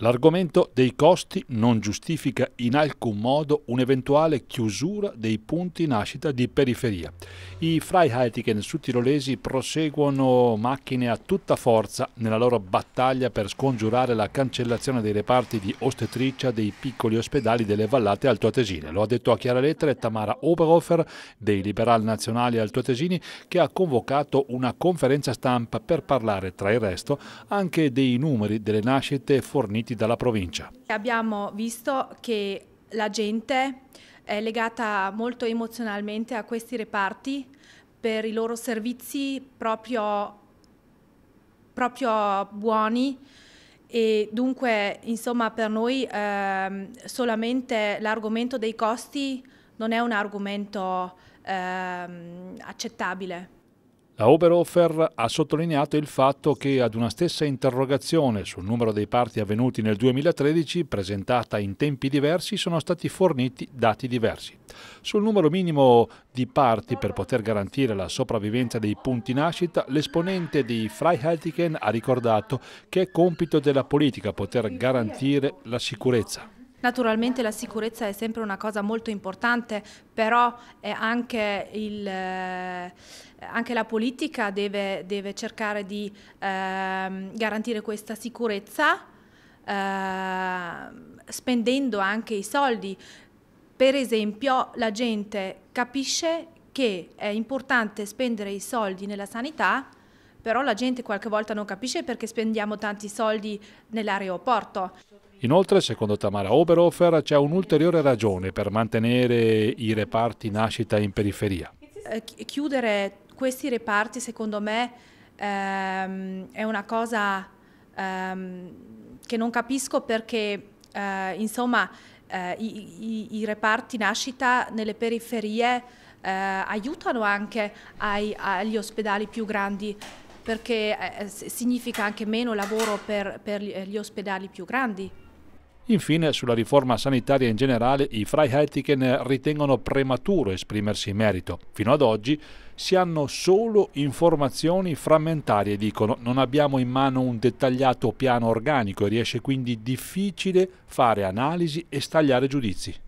L'argomento dei costi non giustifica in alcun modo un'eventuale chiusura dei punti nascita di periferia. I Freiheitigen Tirolesi proseguono macchine a tutta forza nella loro battaglia per scongiurare la cancellazione dei reparti di ostetricia dei piccoli ospedali delle vallate altoatesine. Lo ha detto a chiara lettera Tamara Oberhofer dei Liberal Nazionali Altoatesini che ha convocato una conferenza stampa per parlare, tra il resto, anche dei numeri delle nascite fornite gestiti dalla provincia. Abbiamo visto che la gente è legata molto emozionalmente a questi reparti per i loro servizi proprio, proprio buoni e dunque insomma per noi eh, solamente l'argomento dei costi non è un argomento eh, accettabile. La Oberhofer ha sottolineato il fatto che ad una stessa interrogazione sul numero dei parti avvenuti nel 2013, presentata in tempi diversi, sono stati forniti dati diversi. Sul numero minimo di parti per poter garantire la sopravvivenza dei punti nascita, l'esponente di Freiheitlichen ha ricordato che è compito della politica poter garantire la sicurezza. Naturalmente la sicurezza è sempre una cosa molto importante, però è anche il eh, anche la politica deve, deve cercare di ehm, garantire questa sicurezza ehm, spendendo anche i soldi. Per esempio la gente capisce che è importante spendere i soldi nella sanità, però la gente qualche volta non capisce perché spendiamo tanti soldi nell'aeroporto. Inoltre, secondo Tamara Oberhofer, c'è un'ulteriore ragione per mantenere i reparti nascita in periferia. Eh, chiudere questi reparti secondo me ehm, è una cosa ehm, che non capisco perché eh, insomma eh, i, i, i, reparti nascita nelle periferie eh, aiutano anche ai, agli ospedali più grandi perché eh, significa anche meno lavoro per, per gli eh, ospedali più grandi. Infine, sulla riforma sanitaria in generale, i Freiheitlichen ritengono prematuro esprimersi in merito. Fino ad oggi si hanno solo informazioni frammentarie, dicono. Non abbiamo in mano un dettagliato piano organico e riesce quindi difficile fare analisi e stagliare giudizi.